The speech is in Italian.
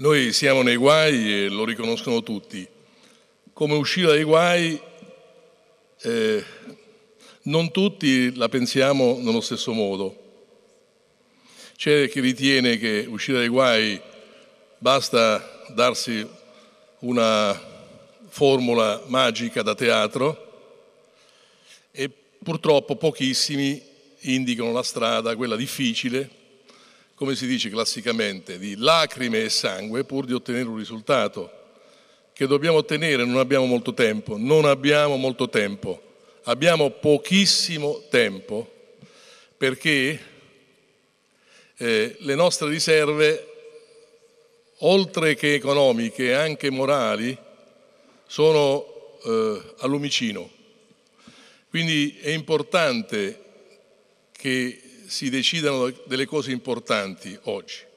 Noi siamo nei guai e lo riconoscono tutti. Come uscire dai guai eh, non tutti la pensiamo nello stesso modo. C'è chi ritiene che uscire dai guai basta darsi una formula magica da teatro e purtroppo pochissimi indicano la strada, quella difficile, come si dice classicamente, di lacrime e sangue pur di ottenere un risultato che dobbiamo ottenere, non abbiamo molto tempo, non abbiamo molto tempo, abbiamo pochissimo tempo perché eh, le nostre riserve, oltre che economiche, anche morali, sono eh, a lumicino. Quindi è importante che si decidano delle cose importanti oggi.